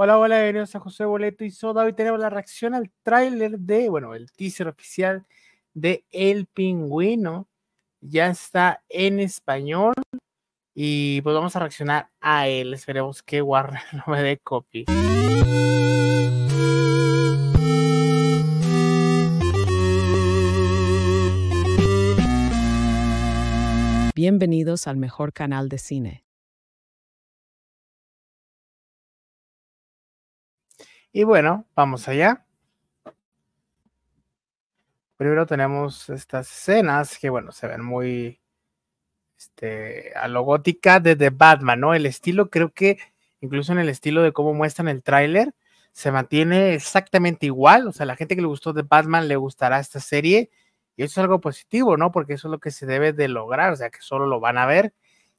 Hola, hola, bienvenidos a José Boleto y Soda. Hoy tenemos la reacción al tráiler de, bueno, el teaser oficial de El Pingüino. Ya está en español y pues vamos a reaccionar a él. Esperemos que guarde, no me dé copy. Bienvenidos al mejor canal de cine. Y bueno, vamos allá. Primero tenemos estas escenas que, bueno, se ven muy este, a lo gótica de The Batman, ¿no? El estilo, creo que incluso en el estilo de cómo muestran el tráiler, se mantiene exactamente igual. O sea, la gente que le gustó The Batman le gustará esta serie. Y eso es algo positivo, ¿no? Porque eso es lo que se debe de lograr. O sea, que solo lo van a ver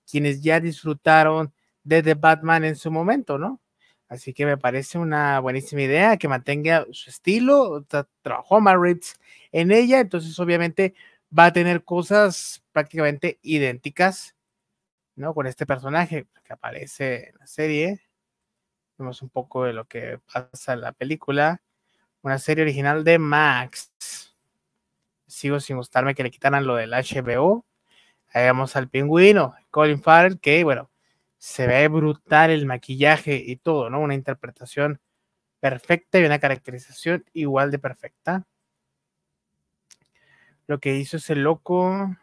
quienes ya disfrutaron de The Batman en su momento, ¿no? Así que me parece una buenísima idea que mantenga su estilo. Trabajó Maritz en ella, entonces obviamente va a tener cosas prácticamente idénticas, ¿no? Con este personaje que aparece en la serie. Vemos un poco de lo que pasa en la película. Una serie original de Max. Sigo sin gustarme que le quitaran lo del HBO. Ahí vemos al pingüino, Colin Farrell, que bueno, se ve brutal el maquillaje y todo, ¿no? Una interpretación perfecta y una caracterización igual de perfecta. Lo que hizo ese loco.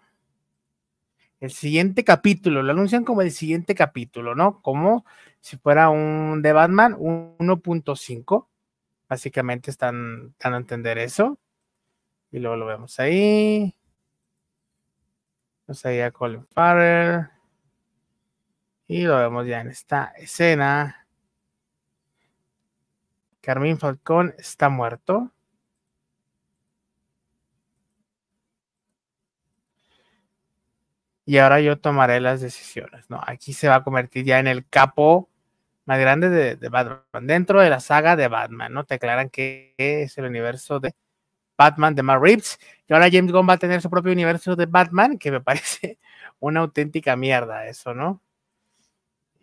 El siguiente capítulo, lo anuncian como el siguiente capítulo, ¿no? Como si fuera un de Batman 1.5. Básicamente están a entender eso. Y luego lo vemos ahí. Vamos ahí a Colin Farrell. Y lo vemos ya en esta escena. Carmín Falcón está muerto. Y ahora yo tomaré las decisiones, ¿no? Aquí se va a convertir ya en el capo más grande de, Batman. Dentro de la saga de Batman, ¿no? Te aclaran que es el universo de Batman de Matt Y ahora James Gunn va a tener su propio universo de Batman, que me parece una auténtica mierda eso, ¿no?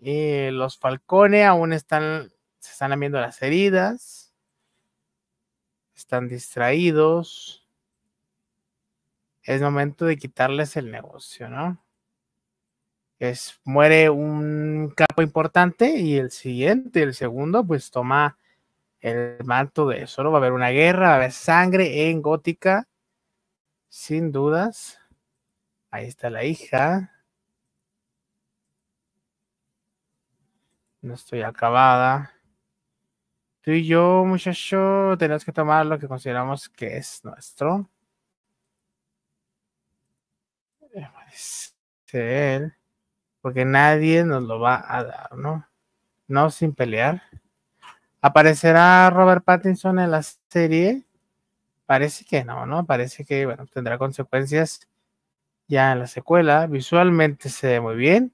Eh, los falcones aún están, se están viendo las heridas, están distraídos. Es momento de quitarles el negocio, ¿no? Es, muere un capo importante y el siguiente, el segundo, pues toma el manto de eso. ¿no? Va a haber una guerra, va a haber sangre en gótica, sin dudas. Ahí está la hija. No estoy acabada. Tú y yo, muchacho, tenemos que tomar lo que consideramos que es nuestro. Él, porque nadie nos lo va a dar, ¿no? No sin pelear. ¿Aparecerá Robert Pattinson en la serie? Parece que no, ¿no? Parece que, bueno, tendrá consecuencias ya en la secuela. Visualmente se ve muy bien.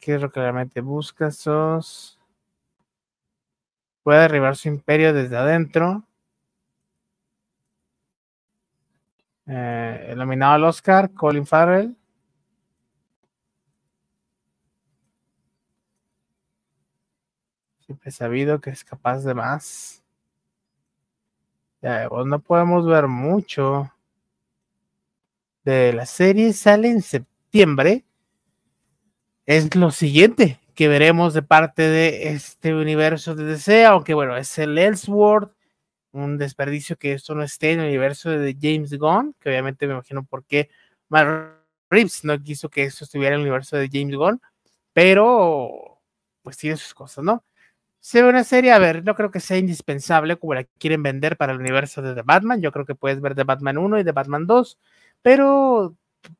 ¿Qué es lo que realmente Puede derribar su imperio desde adentro. Eh, nominado al Oscar, Colin Farrell. Siempre sabido que es capaz de más. Ya, no podemos ver mucho de la serie. Sale en septiembre es lo siguiente que veremos de parte de este universo de DC, aunque bueno, es el Ellsworth, un desperdicio que esto no esté en el universo de James Gunn, que obviamente me imagino por qué Matt no quiso que esto estuviera en el universo de James Gunn, pero pues tiene sus cosas, ¿no? Se ve una serie, a ver, no creo que sea indispensable como la quieren vender para el universo de The Batman. Yo creo que puedes ver The Batman 1 y The Batman 2, pero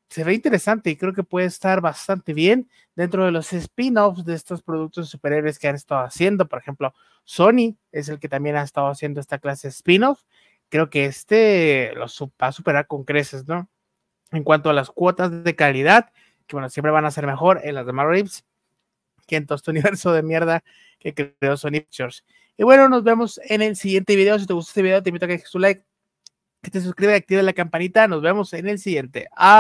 se ve interesante y creo que puede estar bastante bien dentro de los spin-offs de estos productos superhéroes que han estado haciendo. Por ejemplo, Sony es el que también ha estado haciendo esta clase de spin-off. Creo que este lo va a superar con creces, ¿no? En cuanto a las cuotas de calidad, que bueno, siempre van a ser mejor en las de Marvel que en todo este universo de mierda que creó Sony Pictures. Y bueno, nos vemos en el siguiente video. Si te gustó este video, te invito a que dejes un like, que te suscribas y actives la campanita. Nos vemos en el siguiente. ¡Ah!